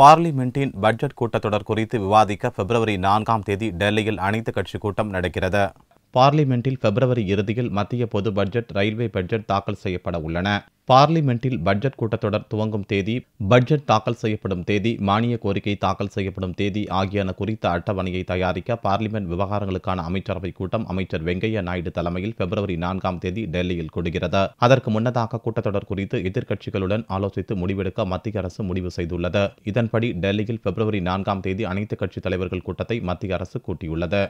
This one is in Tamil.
பார்லிமெண்டின் பட்ஜெட் கூட்டத்தொடர் குறித்து விவாதிக்க பிப்ரவரி நான்காம் தேதி டெல்லியில் அனைத்து கட்சி கூட்டம் நடக்கிறது பார்லிமெண்டில் பிப்ரவரி இறுதியில் மத்திய பொது பட்ஜெட் ரயில்வே பட்ஜெட் தாக்கல் செய்யப்பட உள்ளன பார்லிமெண்டில் பட்ஜெட் கூட்டத்தொடர் துவங்கும் தேதி பட்ஜெட் தாக்கல் செய்யப்படும் தேதி மானிய கோரிக்கை தாக்கல் செய்யப்படும் தேதி ஆகியன குறித்த அட்டவணையை தயாரிக்க பார்லிமெண்ட் விவகாரங்களுக்கான அமைச்சரவை கூட்டம் அமைச்சர் வெங்கையா நாயுடு தலைமையில் பிப்ரவரி நான்காம் தேதி டெல்லியில் கூடுகிறது அதற்கு முன்னதாக கூட்டத்தொடர் குறித்து எதிர்க்கட்சிகளுடன் ஆலோசித்து முடிவெடுக்க மத்திய அரசு முடிவு செய்துள்ளது இதன்படி டெல்லியில் பிப்ரவரி நான்காம் தேதி அனைத்து கட்சித் தலைவர்கள் கூட்டத்தை மத்திய அரசு கூட்டியுள்ளது